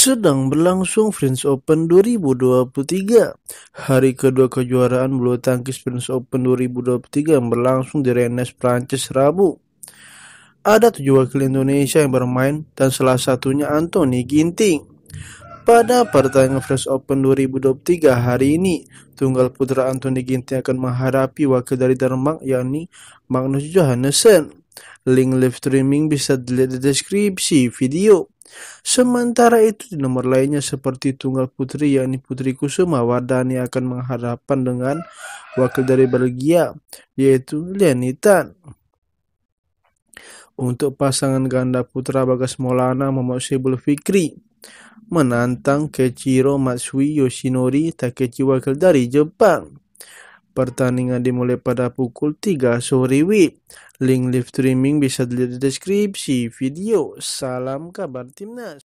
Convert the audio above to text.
Sedang berlangsung French Open 2023. Hari kedua kejuaraan bulu tangkis French Open 2023 berlangsung di Rennes, Prancis Rabu. Ada tujuh wakil Indonesia yang bermain dan salah satunya Anthony Ginting. Pada pertandingan French Open 2023 hari ini, tunggal putra Anthony Ginting akan menghadapi wakil dari Denmark yakni Magnus Johansen. Link live streaming bisa dilihat di deskripsi video. Sementara itu di nomor lainnya seperti tunggal putri yakni Putri Kusuma Wardani akan mengharapkan dengan wakil dari Belgia yaitu Lianitan. Untuk pasangan ganda putra Bagas Molana Muhammad Sibul Fikri menantang Kechiro Matsui Yoshinori Takechi wakil dari Jepang. Pertandingan dimulai pada pukul 3 sore WIB. Link live streaming bisa dilihat di deskripsi video. Salam kabar timnas.